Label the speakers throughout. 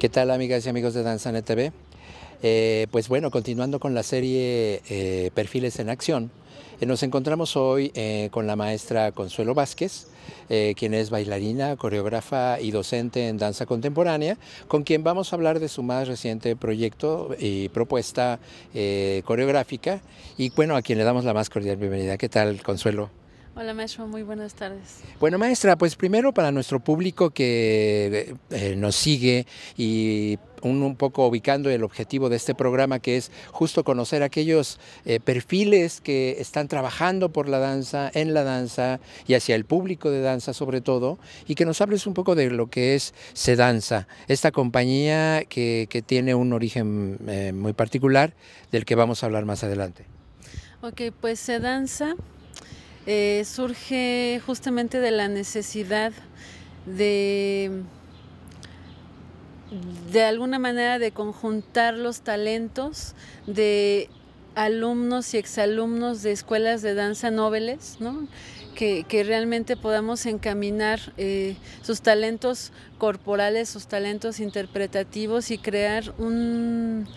Speaker 1: ¿Qué tal amigas y amigos de Danza ntv eh, pues bueno, continuando con la serie eh, Perfiles en Acción, eh, nos encontramos hoy con la maestra Consuelo Vázquez, quien es bailarina, coreógrafa y docente en danza contemporánea, con quien vamos a hablar de su más reciente proyecto y propuesta coreográfica, y bueno, a quien le damos la más cordial bienvenida. ¿Qué tal, Consuelo?
Speaker 2: Hola maestro, muy buenas tardes.
Speaker 1: Bueno maestra, pues primero para nuestro público que eh, nos sigue y un, poco ubicando el objetivo de este programa que es justo conocer aquellos eh, perfiles que están trabajando por la danza, en la danza y hacia el público de danza sobre todo y que nos hables un poco de lo que es Sedanza, esta compañía que, tiene un origen eh, muy particular del que vamos a hablar más adelante.
Speaker 2: Ok, pues Sedanza eh, surge justamente de la necesidad de de alguna manera de conjuntar los talentos de alumnos y exalumnos de escuelas de danza noveles, que, realmente podamos encaminar eh, sus talentos corporales, sus talentos interpretativos y crear una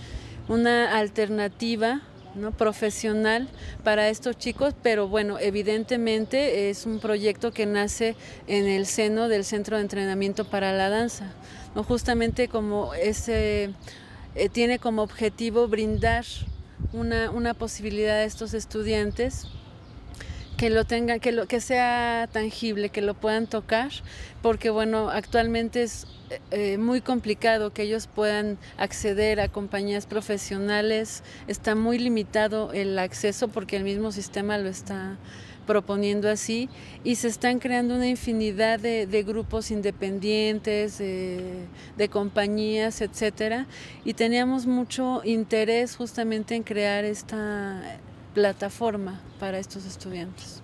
Speaker 2: alternativa ¿no? profesional para estos chicos, pero bueno, evidentemente es un proyecto que nace en el seno del Centro de Entrenamiento para la Danza, ¿no? justamente como ese, eh, tiene como objetivo brindar una, una posibilidad a estos estudiantes que lo tengan, que lo que sea tangible, que lo puedan tocar, porque bueno, actualmente es eh, eh, muy complicado que ellos puedan acceder a compañías profesionales, está muy limitado el acceso porque el mismo sistema lo está proponiendo así y se están creando una infinidad de, grupos independientes, de, de, compañías, etcétera, y teníamos mucho interés justamente en crear esta plataforma para estos estudiantes?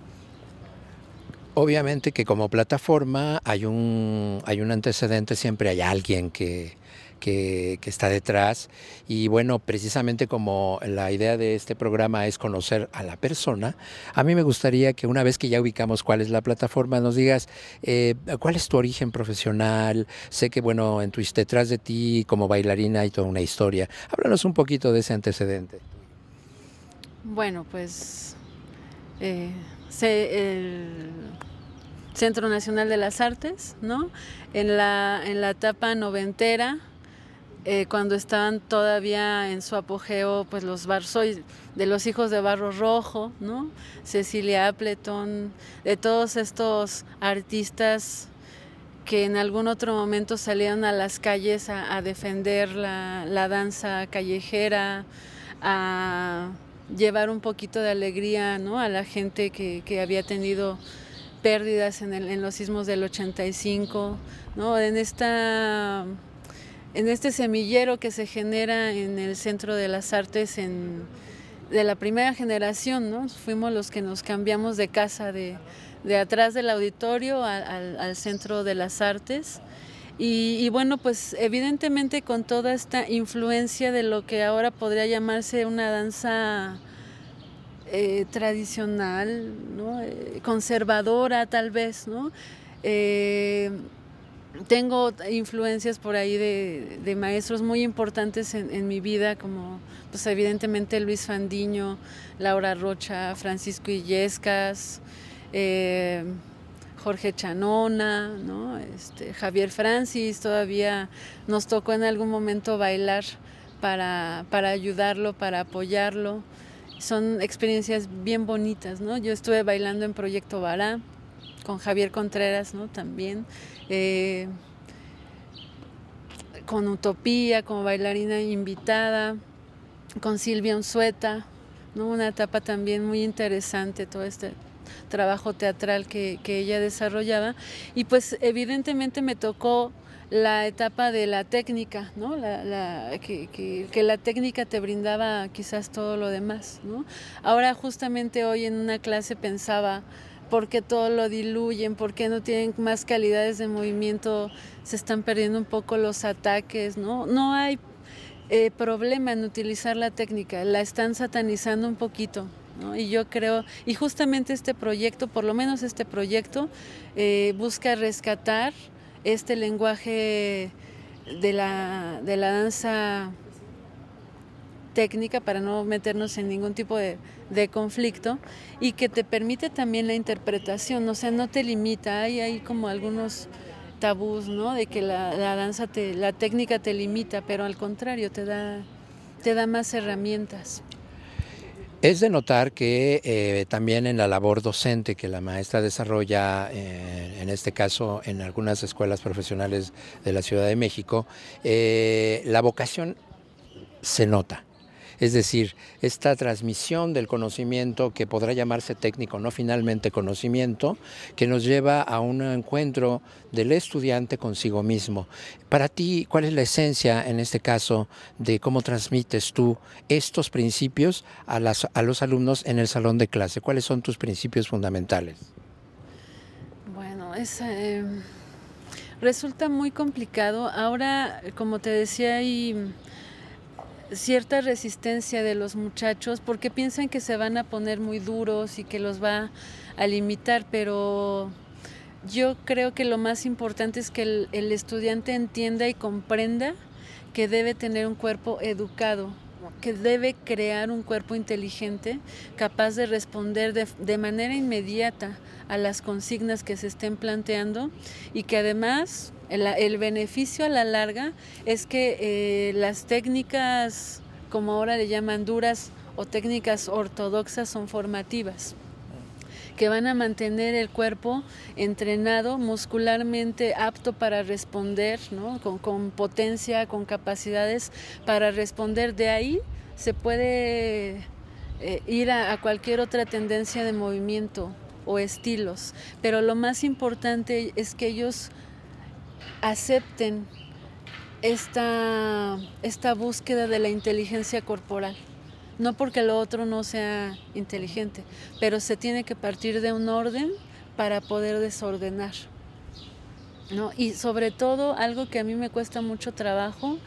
Speaker 1: Obviamente que como plataforma hay un, hay un antecedente, siempre hay alguien que, que, está detrás. Y bueno, precisamente como la idea de este programa es conocer a la persona, a mí me gustaría que una vez que ya ubicamos cuál es la plataforma, nos digas eh, cuál es tu origen profesional. Sé que, bueno, en tu, detrás de ti como bailarina hay toda una historia. Háblanos un poquito de ese antecedente.
Speaker 2: Bueno, pues eh, el Centro Nacional de las Artes, ¿no? En la, en la etapa noventera, eh, cuando estaban todavía en su apogeo, pues los Barsoy, de los hijos de Barro Rojo, ¿no? Cecilia Appleton, de todos estos artistas que en algún otro momento salieron a las calles a, defender la, la danza callejera, a llevar un poquito de alegría a la gente que, había tenido pérdidas en, los sismos del 85, en, en este semillero que se genera en el Centro de las Artes de la primera generación, fuimos los que nos cambiamos de casa de, atrás del auditorio al Centro de las Artes y, bueno, pues evidentemente con toda esta influencia de lo que ahora podría llamarse una danza eh, tradicional, eh, conservadora tal vez, ¿no? Eh, tengo influencias por ahí de, maestros muy importantes en, mi vida, como pues evidentemente Luis Fandiño, Laura Rocha, Francisco Illescas, Jorge Chanona, este, Javier Francis, todavía nos tocó en algún momento bailar para, ayudarlo, para apoyarlo. Son experiencias bien bonitas, ¿no? Yo estuve bailando en Proyecto Bará con Javier Contreras, ¿no? También. Eh, con Utopía, como bailarina invitada, con Silvia Unzueta, ¿no? Una etapa también muy interesante, todo este trabajo teatral que, ella desarrollaba. Y pues evidentemente me tocó la etapa de la técnica, ¿no? que, la técnica te brindaba quizás todo lo demás. Ahora justamente hoy en una clase pensaba por qué todo lo diluyen, por qué no tienen más calidades de movimiento, se están perdiendo un poco los ataques, ¿no? No hay eh, problema en utilizar la técnica, la están satanizando un poquito. Y yo creo, y justamente este proyecto, por lo menos este proyecto, eh, busca rescatar este lenguaje de la, danza técnica para no meternos en ningún tipo de, conflicto y que te permite también la interpretación, o sea, no te limita, hay, hay como algunos tabús, De que la, la, danza, te, la técnica te limita, pero al contrario, te da, te da más herramientas.
Speaker 1: Es de notar que eh, también en la labor docente que la maestra desarrolla, eh, en este caso en algunas escuelas profesionales de la Ciudad de México, eh, la vocación se nota. Es decir, esta transmisión del conocimiento que podrá llamarse técnico, no finalmente conocimiento, que nos lleva a un encuentro del estudiante consigo mismo. Para ti, ¿cuál es la esencia en este caso de cómo transmites tú estos principios a, los alumnos en el salón de clase? ¿Cuáles son tus principios fundamentales?
Speaker 2: Bueno, es... Eh, resulta muy complicado. Ahora, como te decía, hay cierta resistencia de los muchachos porque piensan que se van a poner muy duros y que los va a limitar, pero yo creo que lo más importante es que el, estudiante entienda y comprenda que debe tener un cuerpo educado, que debe crear un cuerpo inteligente capaz de responder de, manera inmediata a las consignas que se estén planteando y que además el, beneficio a la larga es que eh, las técnicas, como ahora le llaman duras o técnicas ortodoxas, son formativas que van a mantener el cuerpo entrenado, muscularmente apto para responder, con, potencia, con capacidades para responder. De ahí se puede eh, ir a cualquier otra tendencia de movimiento o estilos, pero lo más importante es que ellos acepten esta, esta búsqueda de la inteligencia corporal. No porque lo otro no sea inteligente, pero se tiene que partir de un orden para poder desordenar. ¿no? Y sobre todo, algo que a mí me cuesta mucho trabajo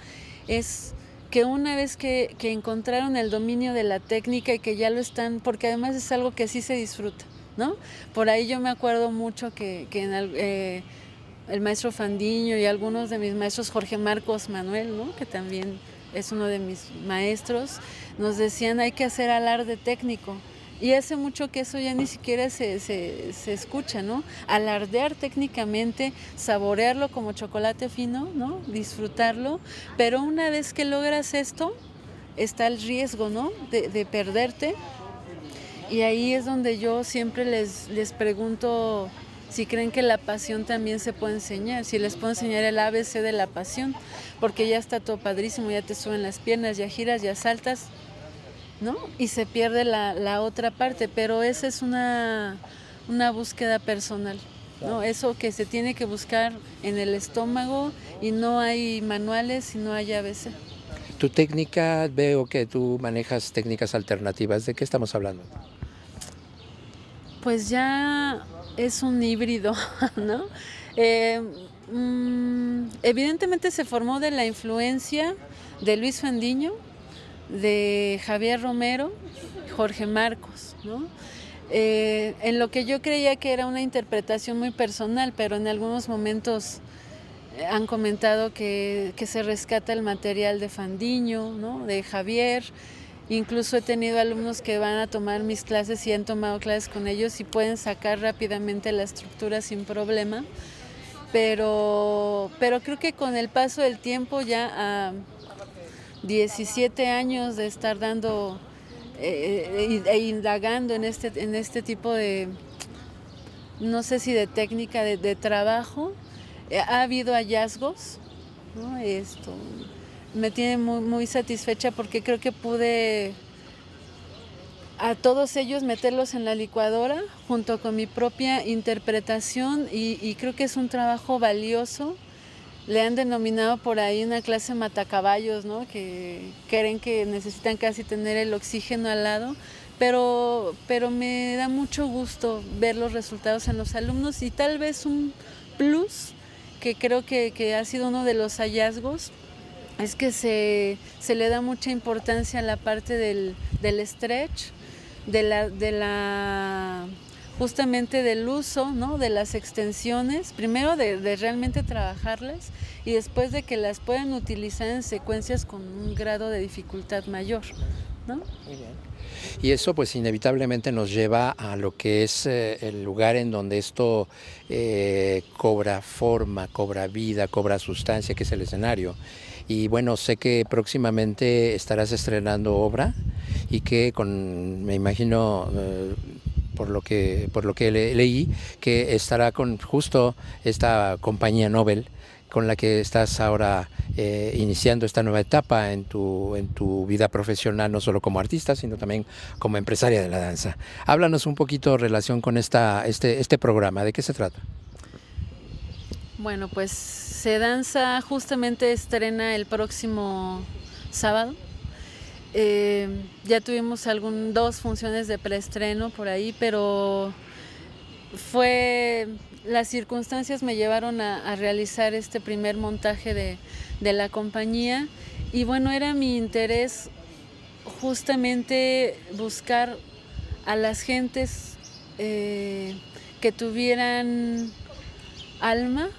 Speaker 2: es que una vez que, encontraron el dominio de la técnica y que ya lo están, porque además es algo que sí se disfruta, ¿no? Por ahí yo me acuerdo mucho que, que en eh, el maestro Fandiño y algunos de mis maestros, Jorge Marcos Manuel, que también es uno de mis maestros, nos decían hay que hacer alarde técnico. Y hace mucho que eso ya ni siquiera se, escucha, ¿no? Alardear técnicamente, saborearlo como chocolate fino, ¿no? Disfrutarlo. Pero una vez que logras esto, está el riesgo, ¿no? De, perderte. Y ahí es donde yo siempre les, les pregunto si creen que la pasión también se puede enseñar, si les puedo enseñar el ABC de la pasión, porque ya está todo padrísimo, ya te suben las piernas, ya giras, ya saltas, ¿no? Y se pierde la, otra parte, pero esa es una, una búsqueda personal. No, eso que se tiene que buscar en el estómago y no hay manuales y no hay ABC.
Speaker 1: Tu técnica, veo que tú manejas técnicas alternativas. ¿De qué estamos hablando?
Speaker 2: Pues ya es un híbrido, ¿no? Eh, mm, evidentemente se formó de la influencia de Luis Fandiño, de Javier Romero, Jorge Marcos, ¿no? Eh, en lo que yo creía que era una interpretación muy personal, pero en algunos momentos eh, han comentado que, que se rescata el material de Fandiño, ¿no? de Javier, Incluso he tenido alumnos que van a tomar mis clases y han tomado clases con ellos y pueden sacar rápidamente la estructura sin problema. Pero, creo que con el paso del tiempo, ya a 17 años de estar dando eh, eh, e indagando en este, en este tipo de, no sé si de técnica de, trabajo, eh, ha habido hallazgos. Esto, me tiene muy, muy satisfecha porque creo que pude a todos ellos meterlos en la licuadora junto con mi propia interpretación y, creo que es un trabajo valioso. Le han denominado por ahí una clase matacaballos, ¿no? que creen que necesitan casi tener el oxígeno al lado, pero, pero me da mucho gusto ver los resultados en los alumnos y tal vez un plus que creo que, que ha sido uno de los hallazgos es que se, le da mucha importancia a la parte del, stretch, de la, justamente del uso, ¿no? de las extensiones, primero de, realmente trabajarlas y después de que las puedan utilizar en secuencias con un grado de dificultad mayor.
Speaker 1: Y eso pues inevitablemente nos lleva a lo que es eh, el lugar en donde esto eh, cobra forma, cobra vida, cobra sustancia, que es el escenario. Y bueno, sé que próximamente estarás estrenando obra y que con, me imagino, eh, por lo que, por lo que leí, que estará con justo esta compañía Nobel con la que estás ahora eh, iniciando esta nueva etapa en tu, en tu vida profesional, no solo como artista, sino también como empresaria de la danza. Háblanos un poquito relación con esta, este, este programa, ¿de qué se trata?
Speaker 2: Bueno, pues Se Danza justamente estrena el próximo sábado. Eh, ya tuvimos dos funciones de preestreno por ahí, pero fue las circunstancias me llevaron a, realizar este primer montaje de, la compañía y bueno, era mi interés justamente buscar a las gentes eh, que tuvieran alma,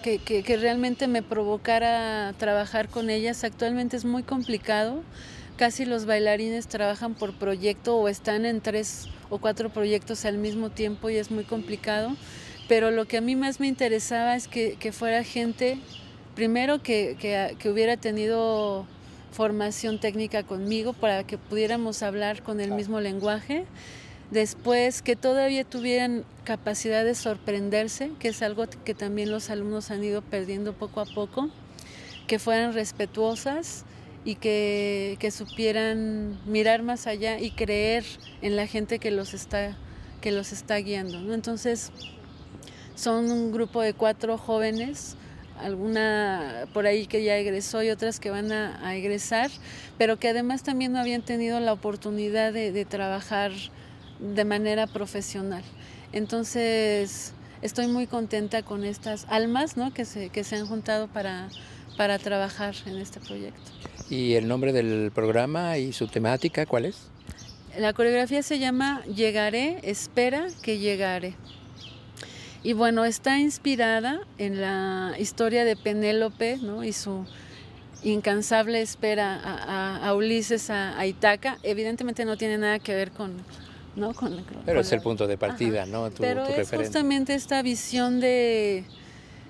Speaker 2: que, realmente me provocara trabajar con ellas. Actualmente es muy complicado casi los bailarines trabajan por proyecto o están en tres o cuatro proyectos al mismo tiempo y es muy complicado. Pero lo que a mí más me interesaba es que, fuera gente, primero que, que, hubiera tenido formación técnica conmigo para que pudiéramos hablar con el mismo lenguaje Después, que todavía tuvieran capacidad de sorprenderse, que es algo que también los alumnos han ido perdiendo poco a poco, que fueran respetuosas y que, supieran mirar más allá y creer en la gente que los está, que los está guiando. Entonces, son un grupo de cuatro jóvenes alguna por ahí que ya egresó y otras que van a, egresar, pero que además también no habían tenido la oportunidad de, de trabajar de manera profesional. Entonces, estoy muy contenta con estas almas ¿no? que, se, han juntado para, para trabajar en este proyecto.
Speaker 1: ¿Y el nombre del programa y su temática cuál es?
Speaker 2: La coreografía se llama Llegaré, espera que llegaré. Y bueno, está inspirada en la historia de Penélope y su incansable espera a, Ulises a, Itaca. Evidentemente no tiene nada que ver con, pero es
Speaker 1: el punto de partida, ¿no? pero es justamente
Speaker 2: esta visión de,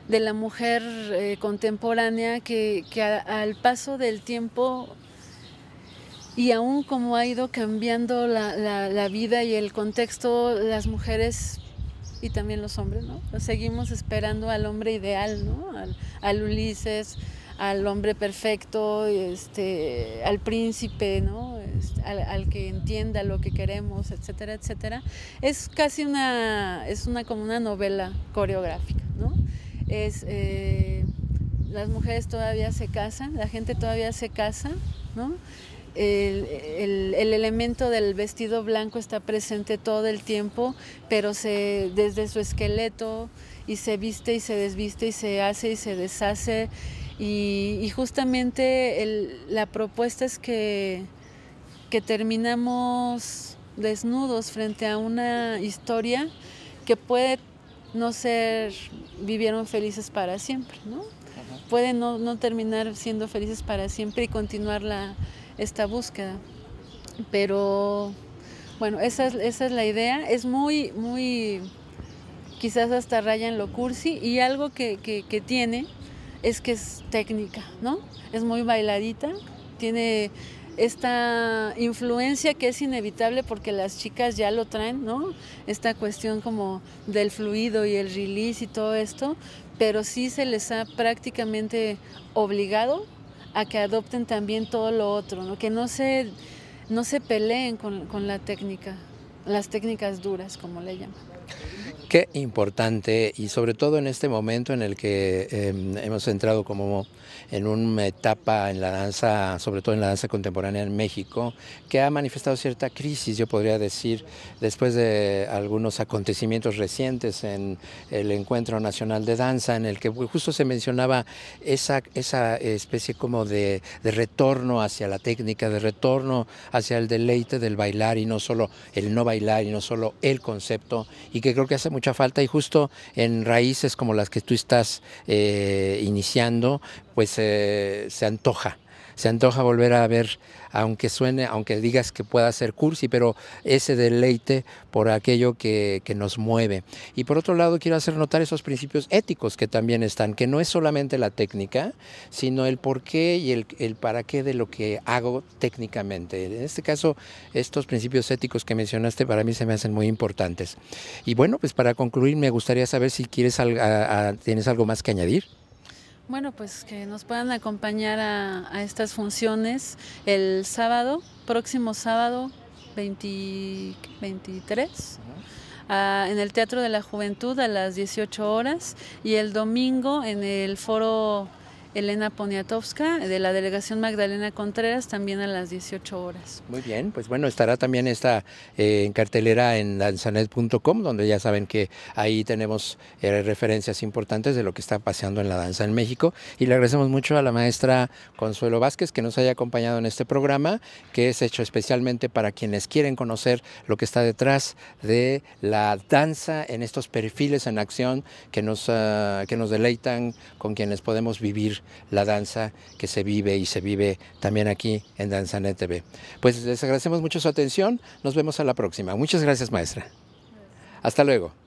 Speaker 2: la mujer eh, contemporánea que, al paso del tiempo y aún como ha ido cambiando la, vida y el contexto, las mujeres y también los hombres, ¿no? Seguimos esperando al hombre ideal, ¿no? Al, al Ulises, al hombre perfecto, este, al príncipe, ¿no? al, que entienda lo que queremos, etcétera, etcétera, es casi una, es una como una novela coreográfica, ¿no? Es, eh, las mujeres todavía se casan, la gente todavía se casa, ¿no? El, elemento del vestido blanco está presente todo el tiempo, pero se, desde su esqueleto y se viste y se desviste y se hace y se deshace. Y, justamente la propuesta es que que terminamos desnudos frente a una historia que puede no ser, vivieron felices para siempre, ¿no? Pueden no, terminar siendo felices para siempre y continuar la, esta búsqueda. Pero bueno, esa es, esa la idea. Es muy, muy, quizás hasta raya en lo cursi y algo que, que tiene es que es técnica, ¿no? Es muy bailadita, tiene esta influencia que es inevitable porque las chicas ya lo traen, ¿no? Esta cuestión como del fluido y el release y todo esto, pero sí se les ha prácticamente obligado a que adopten también todo lo otro, ¿no? Que no se, no se peleen con, con la técnica, las técnicas duras, como le llaman.
Speaker 1: Qué importante y sobre todo en este momento en el que em, hemos entrado como en una etapa en la danza, sobre todo en la danza contemporánea en México, que ha manifestado cierta crisis, yo podría decir, después de algunos acontecimientos recientes en el Encuentro Nacional de Danza, en el que pues, justo se mencionaba esa, esa especie como de, de retorno hacia la técnica, de retorno hacia el deleite del bailar y no solo el no bailar y no solo el concepto, y que creo que hace mucho mucha falta y justo en raíces como las que tú estás eh, iniciando, pues eh, se antoja se antoja volver a ver, aunque suene, aunque digas que pueda ser cursi, pero ese deleite por aquello que, nos mueve. Y por otro lado, quiero hacer notar esos principios éticos que también están, que no es solamente la técnica, sino el por qué y el, para qué de lo que hago técnicamente. En este caso, estos principios éticos que mencionaste para mí se me hacen muy importantes. Y bueno, pues para concluir, me gustaría saber si quieres, tienes algo más que añadir.
Speaker 2: Bueno, pues que nos puedan acompañar a, a estas funciones el sábado, próximo sábado 23. Ah, en el Teatro de la Juventud a las 18 horas y el domingo en el Foro Elena Poniatowska, de la delegación Magdalena Contreras, también a las 18 horas.
Speaker 1: Muy bien, pues bueno, estará también esta eh, en cartelera en danzanet.com, donde ya saben que ahí tenemos eh, referencias importantes de lo que está pasando en la danza en México. Y le agradecemos mucho a la maestra Consuelo Vázquez que nos haya acompañado en este programa, que es hecho especialmente para quienes quieren conocer lo que está detrás de la danza en estos perfiles en acción que nos, ah, que nos deleitan, con quienes podemos vivir la danza que se vive y se vive también aquí en Danzanet TV. Pues les agradecemos mucho su atención, nos vemos a la próxima. Muchas gracias maestra. Hasta luego.